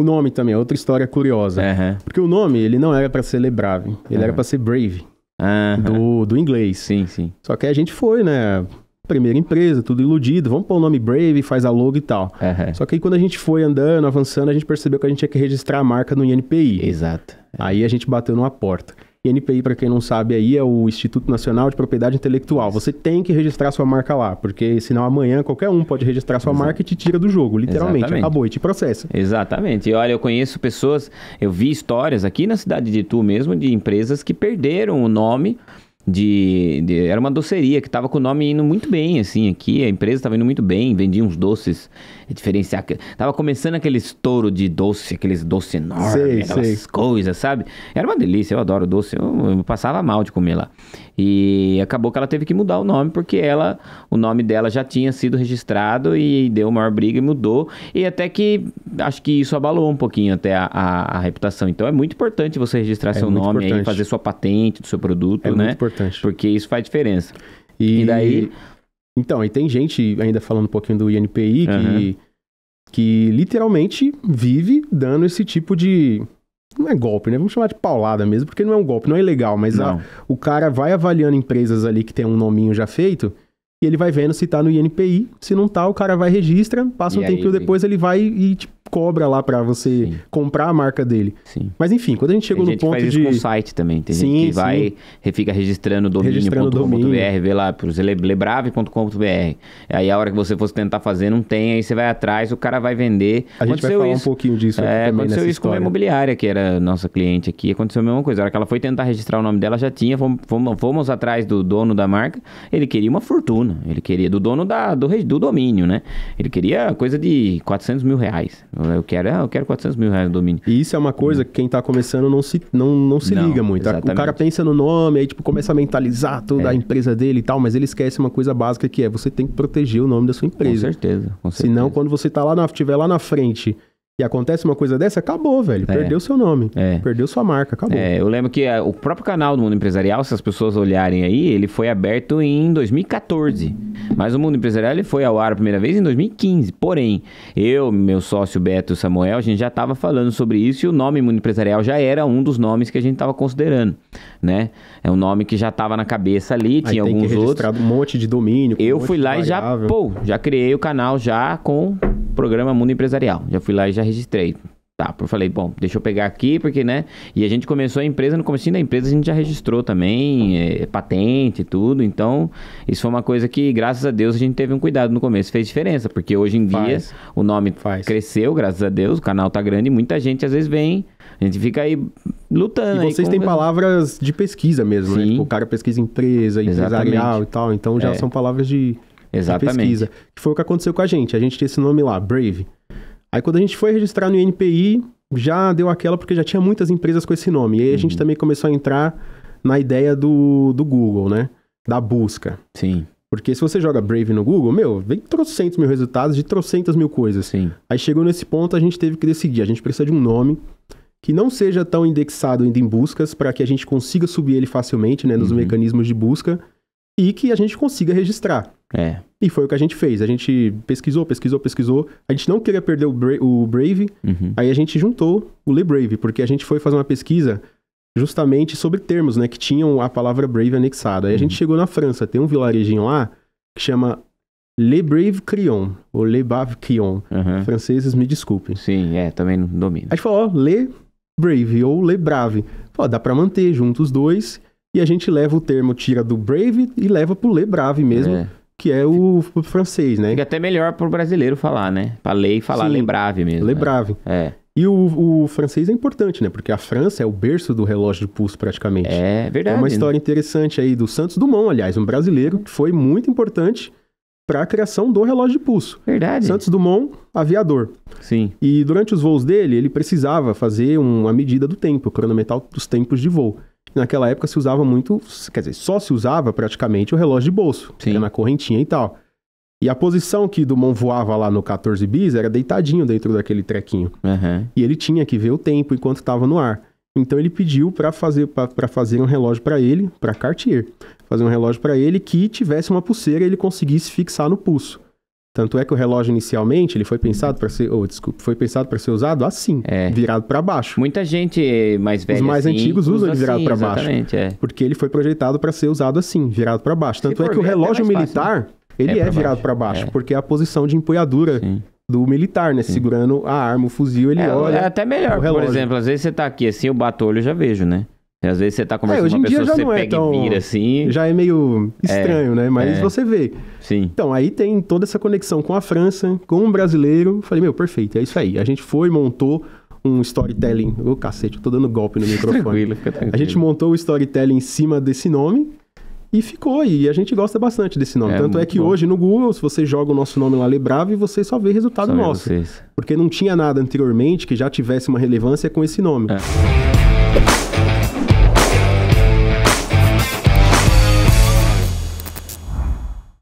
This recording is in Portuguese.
O nome também é outra história curiosa. Porque o nome, ele não era para ser Lebrave, ele era para ser Brave, do, do inglês. Sim, sim. Só que a gente foi, né? Primeira empresa, tudo iludido, vamos pôr o nome Brave, faz a logo e tal. Só que aí quando a gente foi andando, avançando, a gente percebeu que a gente tinha que registrar a marca no INPI. Exato. Aí a gente bateu numa porta. INPI, para quem não sabe aí, é o Instituto Nacional de Propriedade Intelectual. Você tem que registrar sua marca lá, porque senão amanhã qualquer um pode registrar sua Exato. marca e te tira do jogo, literalmente. Exatamente. Acabou e te processa. Exatamente. E olha, eu conheço pessoas, eu vi histórias aqui na cidade de Itu mesmo, de empresas que perderam o nome de, de, era uma doceria que estava com o nome indo muito bem, assim, aqui. A empresa estava indo muito bem, vendia uns doces diferenciados. Tava começando aquele estouro de doce, aqueles doces enormes, sei, aquelas sei. coisas, sabe? Era uma delícia, eu adoro doce. Eu, eu, passava mal de comer lá. E acabou que ela teve que mudar o nome, porque ela, o nome dela já tinha sido registrado e deu uma maior briga e mudou. E até que acho que isso abalou um pouquinho até a, a, a reputação. Então é muito importante você registrar é seu nome importante. aí, fazer sua patente do seu produto, é né? Muito importante importante. Porque isso faz diferença. E, e daí. Então, e tem gente, ainda falando um pouquinho do INPI, uhum. que, que literalmente vive dando esse tipo de. Não é golpe, né? Vamos chamar de paulada mesmo, porque não é um golpe, não é ilegal, mas a, o cara vai avaliando empresas ali que tem um nominho já feito e ele vai vendo se tá no INPI. Se não tá, o cara vai registra, passa e um tempinho depois, ele vai e tipo, cobra lá para você sim. comprar a marca dele. Sim. Mas enfim, quando a gente chegou no ponto faz de... com o site também, tem sim, gente que vai, fica registrando o domínio.com.br, domínio. vê lá, lebrave.com.br. Aí a hora que você fosse tentar fazer, não tem, aí você vai atrás, o cara vai vender. A gente aconteceu vai falar isso. um pouquinho disso é, Aconteceu isso história. com a imobiliária, que era nossa cliente aqui, aconteceu a mesma coisa. A hora que ela foi tentar registrar o nome dela, já tinha, fomos, fomos, fomos atrás do dono da marca, ele queria uma fortuna, ele queria, do dono da, do, do domínio, né? Ele queria coisa de 400 mil reais. Né? Eu quero, ah, eu quero 400 mil reais no domínio. E isso é uma coisa que quem está começando não se, não, não se não, liga muito. Exatamente. O cara pensa no nome, aí tipo, começa a mentalizar toda é. a empresa dele e tal, mas ele esquece uma coisa básica que é você tem que proteger o nome da sua empresa. Com certeza. Com certeza. Senão, quando você tá lá na, tiver lá na frente e acontece uma coisa dessa, acabou, velho. É. Perdeu seu nome. É. Perdeu sua marca, acabou. É, eu lembro que a, eh, o próprio canal do Mundo Empresarial, se as pessoas olharem aí, ele foi aberto em 2014. Mas o Mundo Empresarial ele foi ao ar a primeira vez em 2015. Porém, eu, meu sócio Beto Samuel, a gente já estava falando sobre isso e o nome Mundo Empresarial já era um dos nomes que a gente estava considerando, né? É um nome que já estava na cabeça ali, aí tinha alguns outros. um monte de domínio. Eu um fui lá e já, pô, já criei o canal já com programa Mundo Empresarial. Já fui lá e já registrei. Tá, eu falei, bom, deixa eu pegar aqui, porque, né? E a gente começou a empresa, no começo da empresa a gente já registrou também, é, patente e tudo. Então, isso foi uma coisa que, graças a Deus, a gente teve um cuidado no começo. Fez diferença, porque hoje em dia Faz. o nome Faz. cresceu, graças a Deus, o canal tá grande e muita gente às vezes vem. A gente fica aí lutando. E vocês têm palavras de pesquisa mesmo, né? Sim. né? Tipo, o cara pesquisa empresa, Exatamente. empresarial e tal. Então já é. são palavras de Exatamente. pesquisa. Que foi o que aconteceu com a gente. A gente tinha esse nome lá, Brave. Aí quando a gente foi registrar no INPI, já deu aquela porque já tinha muitas empresas com esse nome. E aí uhum. a gente uhum. também começou a entrar na ideia do, do Google, né? Da busca. Sim. Porque se você joga Brave no Google, meu, vem trocentos mil resultados de trocentas mil coisas. Sim. Aí chegou nesse ponto, a gente teve que decidir. A gente precisa de um nome que não seja tão indexado ainda em buscas para que a gente consiga subir ele facilmente, né? Nos uhum. mecanismos de busca e que a gente consiga registrar. É. E foi o que a gente fez. A gente pesquisou, pesquisou, pesquisou. A gente não queria perder o, Bra o Brave. Uhum. Aí a gente juntou o Le Brave, porque a gente foi fazer uma pesquisa justamente sobre termos, né? Que tinham a palavra Brave anexada. Aí uhum. a gente uhum. chegou na França, tem um vilarejinho lá que chama Le Brave Crion, ou Le Bave Crion. Uhum. Franceses, me desculpem. Sim, é, também não domino. a gente falou, ó, Le Brave ou Le Brave. Pô, dá pra manter juntos os dois e a gente leva o termo, tira do Brave e leva pro Le Brave mesmo. É. Que é o francês, né? Fica até melhor pro brasileiro falar, né? Pra e falar Le Brave mesmo. Le né? Brave. É. E o, o, francês é importante, né? Porque a França é o berço do relógio de pulso, praticamente. É verdade. É uma história né? interessante aí do Santos Dumont, aliás, um brasileiro que foi muito importante para a criação do relógio de pulso. Verdade. Santos Dumont, aviador. Sim. E durante os voos dele, ele precisava fazer uma medida do tempo, cronometrar os tempos de voo naquela época se usava muito, quer dizer, só se usava praticamente o relógio de bolso, Sim. na correntinha e tal. E a posição que Dumont voava lá no 14 bis era deitadinho dentro daquele trequinho. Uhum. E ele tinha que ver o tempo enquanto estava no ar. Então ele pediu para fazer, pra, fazer um relógio para ele, para Cartier, fazer um relógio para ele que tivesse uma pulseira e ele conseguisse fixar no pulso. Tanto é que o relógio inicialmente ele foi pensado para ser, ou oh, desculpa, foi pensado para ser usado assim, é. virado para baixo. Muita gente mais velha Os mais assim, antigos usam ele virado assim, para baixo, é. porque ele foi projetado para ser usado assim, virado para baixo. Tanto é que o é relógio é militar, fácil, ele é, é virado para baixo, é. porque é a posição de empunhadura Sim do militar, né? Sim. Segurando a arma, o fuzil, ele é, olha. É até melhor, por exemplo, às vezes você tá aqui assim, eu bato o olho e já vejo, né? às vezes você tá conversando é, com uma pessoa, já você não é pega é tão... e vira assim. Já é meio estranho, é, né? Mas é... você vê. Sim. Então, aí tem toda essa conexão com a França, com um brasileiro. Falei, meu, perfeito, é isso aí. A gente foi, montou um storytelling. Ô, oh, cacete, eu tô dando golpe no microfone. tranquilo, fica tranquilo. A gente montou o storytelling em cima desse nome. E ficou, e a gente gosta bastante desse nome. É, Tanto é que bom. hoje no Google, se você joga o nosso nome lá, Lebrave, você só vê resultado só nosso. Vê porque não tinha nada anteriormente que já tivesse uma relevância com esse nome. É.